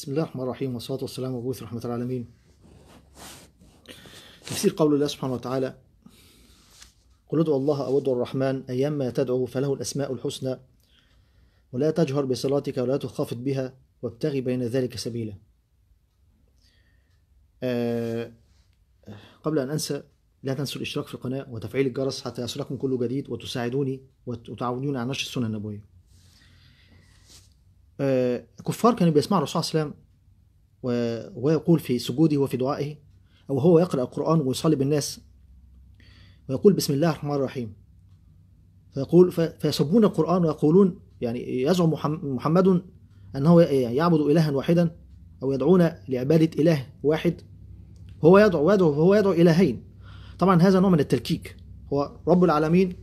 بسم الله الرحمن الرحيم والصلاة والسلام على رحمة العالمين تفسير قول الله سبحانه وتعالى قل ادعوا الله أو ادعوا الرحمن ما تدعو فله الأسماء الحسنى ولا تجهر بصلاتك ولا تخافت بها وابتغي بين ذلك سبيلا آه، قبل أن أنسى لا تنسوا الاشتراك في القناة وتفعيل الجرس حتى يصلكم كل جديد وتساعدوني وتعاونوني على نشر السنة النبوية آه، كفار كانوا بيسمعوا الرسول صلى الله عليه وسلم ويقول في سجوده وفي دعائه أو هو يقرأ القرآن ويصلي بالناس ويقول بسم الله الرحمن الرحيم فيقول فيسبون القرآن ويقولون يعني يزعم محمد أنه يعبد إلها واحدا أو يدعون لعبادة إله واحد هو يدعو يدعو هو يدعو إلهين طبعا هذا نوع من التلكيك هو رب العالمين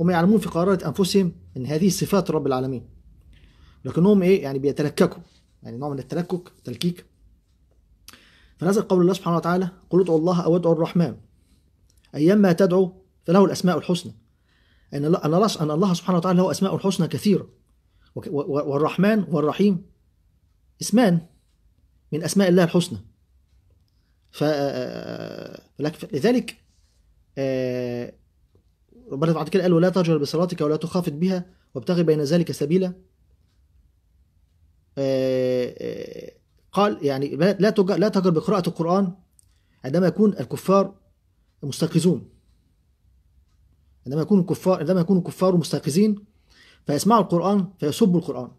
هم يعلمون في قرارة أنفسهم أن هذه صفات رب العالمين لكنهم ايه يعني بيتلككوا يعني نوع من التلكك تلكيك فنزل قول الله سبحانه وتعالى قل ادعوا الله او ادعوا الرحمن ايما تدعو فله الاسماء الحسنى ان الله ان الله سبحانه وتعالى له اسماء الحسنى كثيره والرحمن والرحيم اسمان من اسماء الله الحسنى ف آه، لذلك آه، ربنا بعد كده قال ولا تجهر بصلاتك ولا تخافت بها وابتغي بين ذلك سبيلا قال يعني لا لا تجر بقراءة القرآن عندما يكون الكفار مستيقظون عندما يكون الكفار عندما يكون الكفار مستيقظين فيسمعوا القرآن فيسبوا القرآن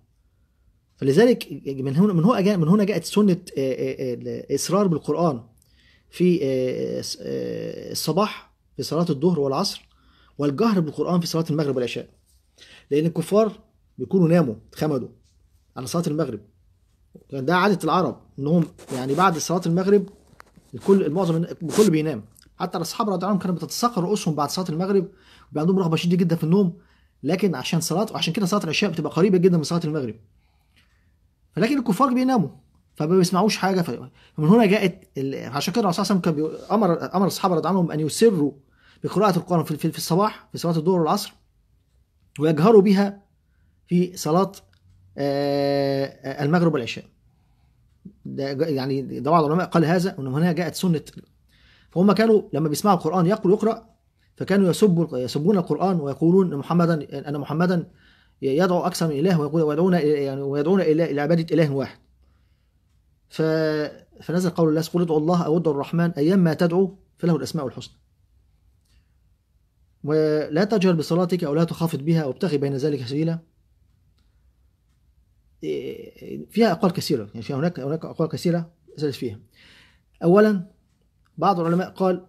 فلذلك من هنا من هنا من هنا جاءت سنة الإصرار بالقرآن في الصباح في صلاة الظهر والعصر والجهر بالقرآن في صلاة المغرب والعشاء لأن الكفار بيكونوا ناموا اتخمدوا على صلاة المغرب يعني ده عادة العرب انهم يعني بعد صلاة المغرب الكل معظم الكل بينام حتى الاصحاب رضي الله عنهم كانوا بتتسخر رؤوسهم بعد صلاة المغرب بيبقى عندهم رغبة شديدة جدا في النوم لكن عشان صلاة وعشان كده صلاة العشاء بتبقى قريبة جدا من صلاة المغرب فلكن الكفار بيناموا فما بيسمعوش حاجه فمن هنا جاءت ال... عشان كده الرسول صلى الله عليه وسلم كان امر امر الصحابه رضي الله عنهم ان يسروا بقراءه القران في, في الصباح في صلاه الظهر والعصر ويجهروا بها في صلاه آه، المغرب والعشاء ده يعني ده بعض العلماء قال هذا وان هنا جاءت سنه فهم كانوا لما بيسمعوا القران يقرأ يقرا فكانوا يسبوا يسبون القران ويقولون محمدا ان محمدا يدعو اكثر من اله ويدعون يعني ويدعون الى الى عباده اله واحد ف فنزل قول الله قل ادعوا الله او ادعوا الرحمن ايما تدعو فله الاسماء الحسنى ولا تجهل بصلاتك او لا تخافت بها وابتغي بين ذلك سبيلا فيها اقوال كثيره يعني فيها هناك هناك اقوال كثيره زادت فيها اولا بعض العلماء قال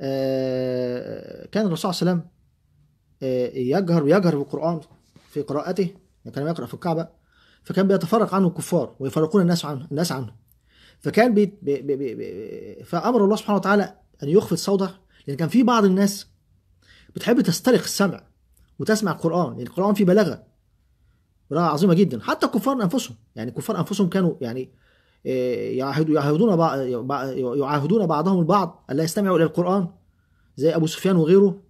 آه، كان الرسول صلى الله عليه وسلم آه، يجهر ويجهر بالقران في قراءته يعني كان يقرا في الكعبه فكان بيتفرق عنه الكفار ويفرقون الناس عنه الناس عنه فكان بي بي بي بي فامر الله سبحانه وتعالى ان يخفض صوته لان كان في بعض الناس بتحب تسترق السمع وتسمع القران يعني القران فيه بلاغه براءة عظيمة جدا حتى الكفار أنفسهم يعني الكفار أنفسهم كانوا يعني آه، يعاهدون يعاهدون بعضهم البعض ألا يستمعوا إلى القرآن زي أبو سفيان وغيره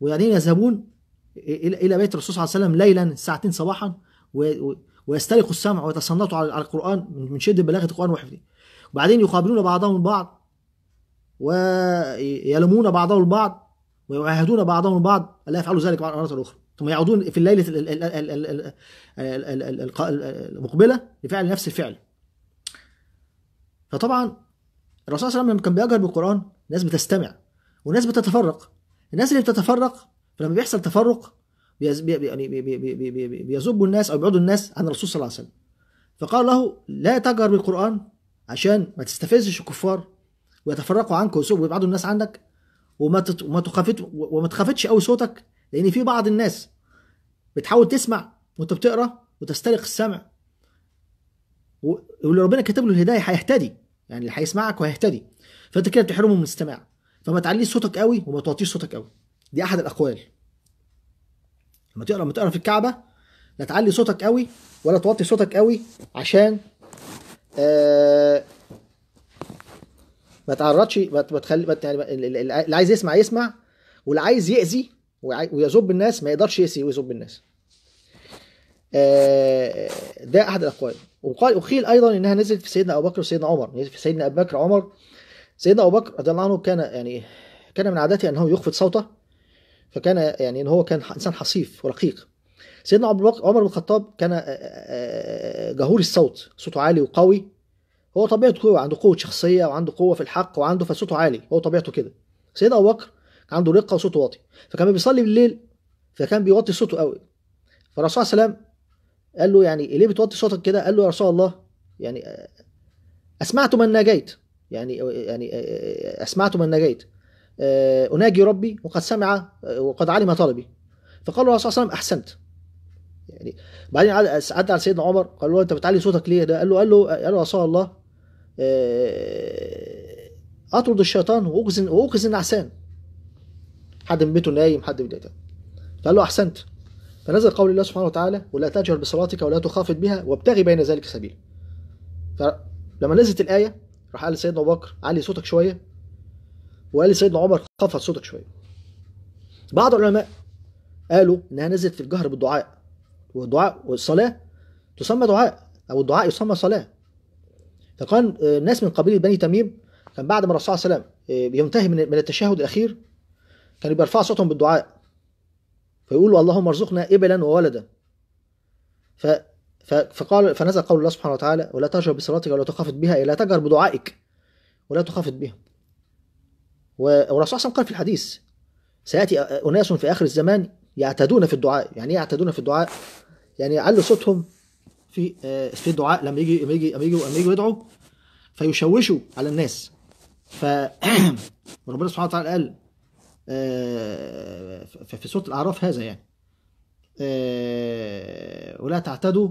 وبعدين يذهبون إلى بيت الرسول صلى الله عليه وسلم ليلا ساعتين صباحا ويسترقوا السمع ويتصنتوا على القرآن من شدة بلاغة القرآن وحفظه وبعدين يقابلون بعضهم البعض ويلمون بعضهم البعض ويعاهدون بعضهم البعض ألا يفعلوا ذلك مرة أخرى ثم يعودون في الليلة المقبلة لفعل نفس الفعل فطبعا الرسول صلى الله عليه وسلم لما كان بيجهر بالقرآن الناس بتستمع والناس بتتفرق الناس اللي بتتفرق فلما بيحصل تفرق يعني بيزبوا الناس او بيعودوا الناس عن الرسول صلى الله عليه وسلم فقال له لا تجهر بالقرآن عشان ما تستفزش الكفار ويتفرقوا عنك ويبعدوا الناس عندك وما وما تخافت وما تخافتش قوي صوتك لان في بعض الناس بتحاول تسمع وانت بتقرا وتسترق السمع واللي ربنا كاتب له الهدايه هيهتدي يعني اللي هيسمعك وهيهتدي فانت كده بتحرمه من الاستماع فما تعليش صوتك قوي وما توطيش صوتك قوي دي احد الاقوال لما تقرا لما تقرا في الكعبه لا تعلي صوتك قوي ولا توطي صوتك قوي عشان آه ما تعرضش ما تخلي يعني اللي عايز يسمع يسمع واللي عايز يأذي ويذب الناس ما يقدرش يسي ويذب الناس آه، ده احد الاقوال وقال اخيل ايضا انها نزلت في سيدنا ابو بكر وسيدنا عمر نزلت في سيدنا ابو بكر عمر سيدنا ابو بكر رضي الله عنه كان يعني كان من عادته انه يخفض صوته فكان يعني ان هو كان انسان حصيف ورقيق سيدنا عمر بن الخطاب كان آه، آه، جهور الصوت صوته عالي وقوي هو طبيعته قوي عنده قوه شخصيه وعنده قوه في الحق وعنده فصوته عالي هو طبيعته كده سيدنا ابو بكر عنده رقه وصوته واطي فكان بيصلي بالليل فكان بيوطي صوته قوي فالرسول صلى الله عليه وسلم قال له يعني ليه بتوطي صوتك كده قال له يا رسول الله يعني آه، اسمعت من ناجيت يعني آه، يعني آه، اسمعت من ناجيت اناجي ربي وقد سمع وقد علم طلبي فقال له الرسول صلى الله عليه وسلم احسنت يعني بعدين عدى على سيدنا عمر قال له انت بتعلي صوتك ليه ده قال له قال له قال له رسول الله اطرد الشيطان واوقظ واوقظ النعسان حد من بيته نايم حد بيته فقال له احسنت فنزل قول الله سبحانه وتعالى ولا تجهر بصلاتك ولا تخافت بها وابتغي بين ذلك سبيلا فلما نزلت الايه راح قال لسيدنا ابو بكر علي صوتك شويه وقال لسيدنا عمر خفض صوتك شويه بعض العلماء قالوا انها نزلت في الجهر بالدعاء والدعاء والصلاه تسمى دعاء او الدعاء يسمى صلاه فكان الناس آه، من قبيله بني تميم كان بعد ما الرسول صلى الله عليه وسلم آه، ينتهي من التشهد الاخير كانوا بيرفعوا صوتهم بالدعاء فيقولوا اللهم ارزقنا ابلا وولدا ف فقال فنزل قول الله سبحانه وتعالى ولا تجهر بصلاتك ولا تخافت بها لا تجهر بدعائك ولا تخافت بها والرسول صلى الله قال في الحديث سياتي اناس في اخر الزمان يعتدون في الدعاء يعني ايه يعتدون في الدعاء يعني يعلوا صوتهم في في الدعاء لما يجي لما يجي لما يجي لما يجي يدعوا فيشوشوا على الناس ف ربنا سبحانه وتعالى قال آه، في سورة الأعراف هذا يعني آه، ولا تعتدوا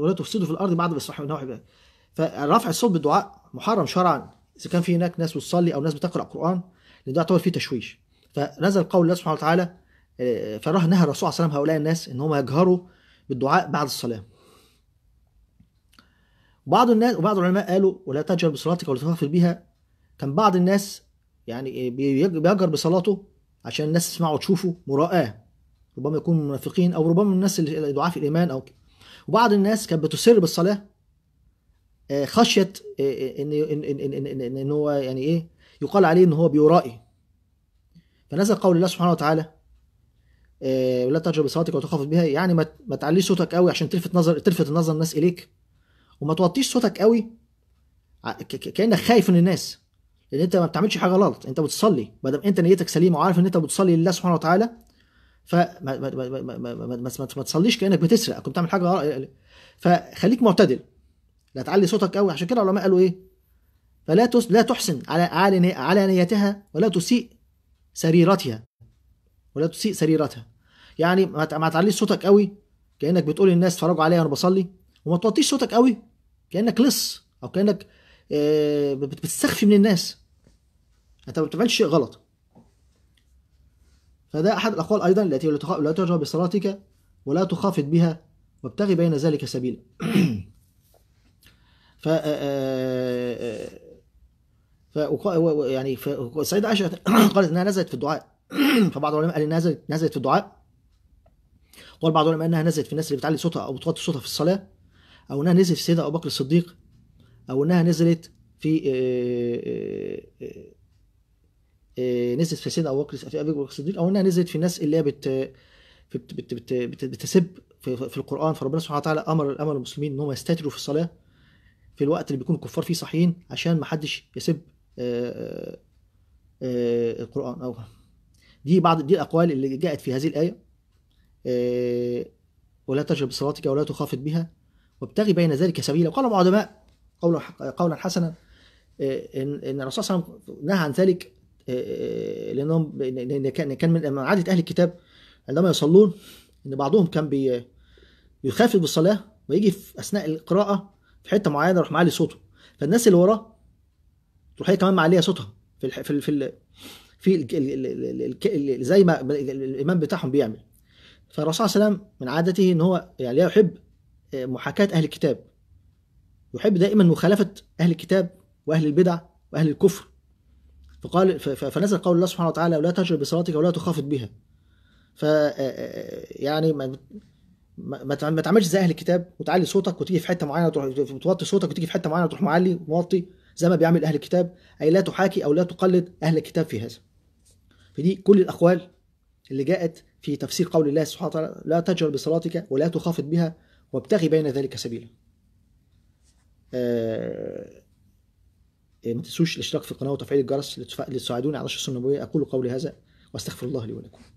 ولا تفسدوا في الأرض بعد الإصلاح والنوع فرفع الصوت بالدعاء محرم شرعا إذا كان في هناك ناس بتصلي أو ناس بتقرأ قرآن لأن ده يعتبر فيه تشويش فنزل قول الله سبحانه وتعالى آه، فراه نهى الرسول عليه وسلم هؤلاء الناس ان هم يجهروا بالدعاء بعد الصلاه. بعض الناس وبعض العلماء قالوا ولا تجهر بصلاتك ولا تخافر بها كان بعض الناس يعني إيه، بيهجر بصلاته عشان الناس تسمعه وتشوفه مراءاه ربما يكون منافقين او ربما من الناس اللي ضعاف الايمان او كده وبعض الناس كانت بتسر بالصلاه آه، خشيه آه، آه، ان ان ان ان, إن, إن هو يعني ايه يقال عليه ان هو بيرائي فنزل قول الله سبحانه وتعالى ولا تجرب بصلاتك وتخافت بها يعني ما تعليش صوتك قوي عشان تلفت نظر تلفت نظر الناس اليك وما توطيش صوتك قوي كانك خايف من الناس لان انت ما بتعملش حاجه غلط انت بتصلي ما دام انت نيتك سليمه وعارف ان انت بتصلي لله سبحانه وتعالى فما ما ما ما ما ما تصليش كانك بتسرق كنت بتعمل حاجه غلط فخليك معتدل لا تعلي صوتك قوي عشان كده العلماء قالوا ايه فلا تس... لا تحسن على على على نيتها ولا تسيء سريرتها ولا تسيء سريرتها يعني ما تعليش صوتك قوي كانك بتقول للناس اتفرجوا عليا وانا بصلي وما توطيش صوتك قوي كانك لص او كانك آه، بتستخفي من الناس انت ما بتعملش شيء غلط فده احد الاقوال ايضا التي لا ترجع بصلاتك ولا تخافت بها وابتغي بين ذلك سبيلا ف آه، آه، آه، ف يعني السيدة عائشة قالت انها نزلت في الدعاء فبعض العلماء قال انها نزلت نزلت في الدعاء قال بعض العلماء انها نزلت في الناس اللي بتعلي صوتها او بتوطي صوتها في الصلاة او انها نزلت في سيدنا ابو بكر الصديق او انها نزلت في آه، نزلت في سيدنا ابو بكر في ابي بكر الصديق او انها نزلت في الناس اللي هي بت بت بت بت بت بتسب في, في القران فربنا سبحانه وتعالى امر امر المسلمين ان هم يستتروا في الصلاه في الوقت اللي بيكون الكفار فيه صاحيين عشان ما حدش يسب آه، آه، القران او دي بعض دي الاقوال اللي جاءت في هذه الايه ولا تجهر بصلاتك ولا تخافت بها وابتغي بين ذلك سبيلا وقال العلماء قولا قولا حسنا ان الرسول صلى الله عليه وسلم نهى عن ذلك لانهم لان كان من عاده اهل الكتاب عندما يصلون ان بعضهم كان بي بالصلاه ويجي في اثناء القراءه في حته معينه يروح معلي صوته فالناس اللي وراه تروح هي كمان معليه صوتها في الح... في ال... في ال... في ال... ال... ال... زي ما الامام بتاعهم بيعمل فالرسول صلى الله عليه وسلم من عادته ان هو يعني لا يحب آه، محاكاه اهل الكتاب يحب دائما مخالفه اهل الكتاب واهل البدع واهل الكفر فقال فنزل قول الله سبحانه وتعالى ولا تجر بصلاتك ولا تخافت بها ف آه، آه، آه، يعني ما ما تعملش زي اهل الكتاب وتعلي صوتك وتيجي في حته معينه وتروح توطي صوتك وتيجي في حته معينه وتروح معلي موطي زي ما بيعمل اهل الكتاب اي لا تحاكي او لا تقلد اهل الكتاب في هذا فدي كل الاقوال اللي جاءت في تفسير قول الله سبحانه وتعالى لا تجهر بصلاتك ولا تخافت بها وابتغي بين ذلك سبيلا آه إيه، ما تنسوش الاشتراك في القناه وتفعيل الجرس لتساعدوني على السنه النبويه اقول قولي هذا واستغفر الله لي ولكم